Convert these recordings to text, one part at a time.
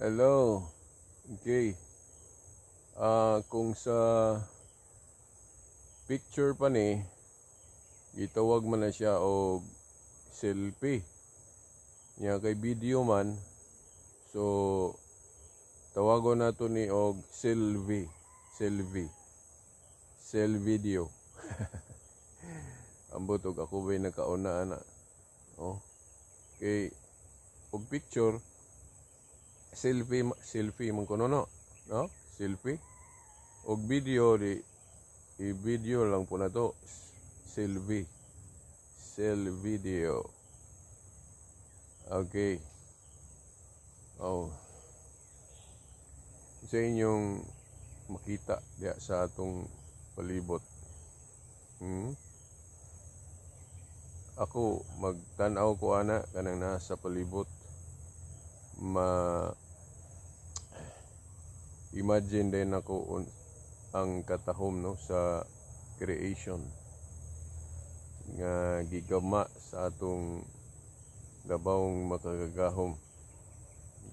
Hello. Okay. Uh, kung sa picture pa ni gitawag man na siya o selfie niya kay video man so tawagon nato ni og selfie selfie sell video ang butog ako ba nakauna na oh okay og picture selfie selfie man kuno no no selfie og video di i-video lang po na to selfie sel video okay oh sa inyong makita diya sa atong palibot hmm? ako magtanaw ko ana kanang nasa palibot ma-imagine din ako on, ang katahom no sa creation nga gigama sa atong gabawng makagagahom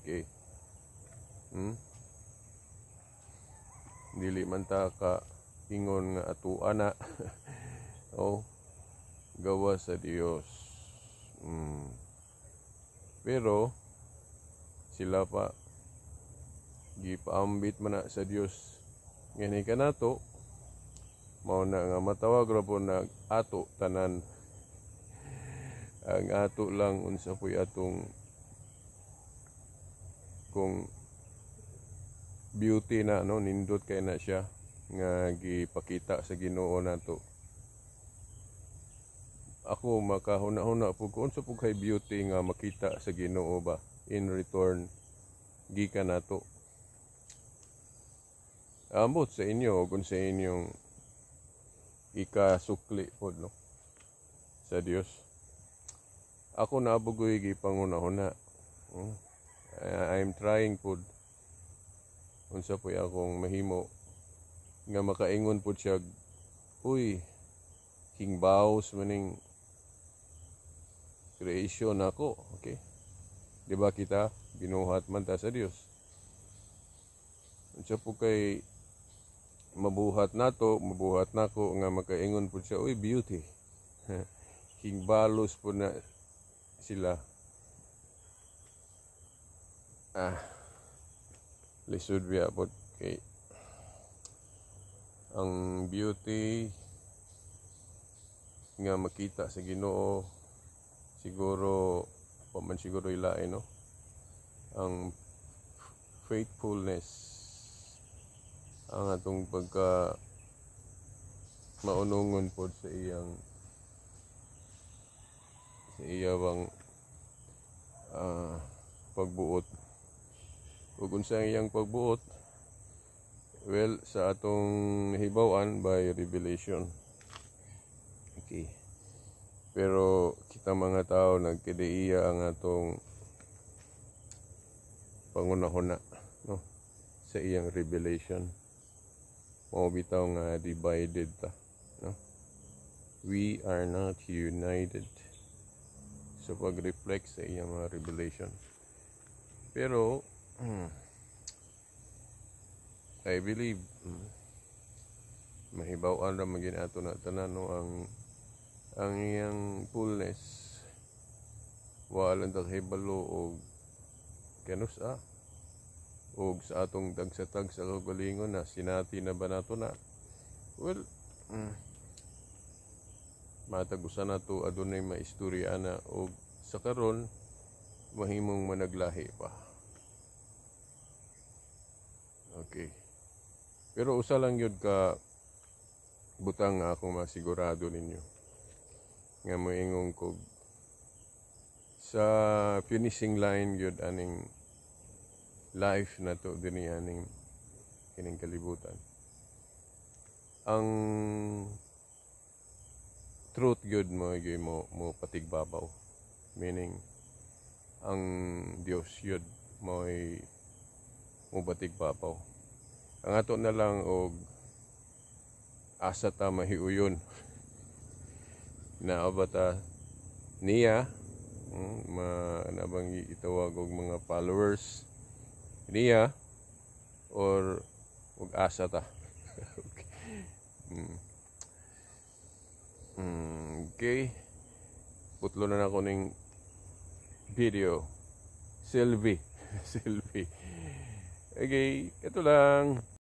okay hmm? dili man ta ka ingon nga ato ana oh gawa sa Dios mm. pero sila pa gipaambit man na sa Dios ngini kanato mao na nga matawa ra po nag ato tanan ang ato lang unsa po'y atong kung beauty na no nindot kay na siya nga gipakita sa Ginoo nato ako makahuna-huna pug unsa pug kay beauty nga makita sa Ginoo ba in return gikan nato ambot sa inyo kung sa inyong ikasukli pod no sa Dios ako na abugoy gipanguna-una hmm? I'm trying pod unsa po akong mahimo nga makaingon po siya uy king hingbaos maning creation ako okay Di ba kita binuhat man ta sa Dios? Unsa po kay mabuhat nato, mabuhat nako nga makaingon po siya, oy beauty. Hingbalos po na sila. Ah. Lisod biya po kay ang beauty nga makita sa Ginoo siguro paman siguro ilain no ang faithfulness ang atong pagka maunungon po sa iyang sa iyawang uh, pagbuot ug unsa iyang pagbuot well sa atong hibawan by revelation okay pero kita mga tao nagkidaiya ang atong pangunahuna no sa iyang revelation mao bitaw nga divided ta no we are not united sa so, pag-reflect sa iyang mga revelation pero hmm, I believe hmm, mahibaw ra maging ato na tanan no ang ang iyang fullness walang daghibalo o kenusa ah. o sa atong dagsatag sa kagalingon na ah. sinati na ba nato na well mm, matagusan na to adunay maistorya na o sa karon mahimong managlahi pa okay pero usa lang yun ka butang akong masigurado ninyo nga moingong kog sa finishing line gyud aning life na to dinhi aning kining kalibutan ang truth gyud mo gyud mo mo patigbabaw meaning ang Dios yun mo mubatig babaw. Ang ato na lang og asa ta mahiuyon. now but uh, niya mm, ma nabanggi itawag og mga followers niya or ug asa ta okay. Mm. Mm, okay putlo na ako ning video Sylvie Sylvie okay ito lang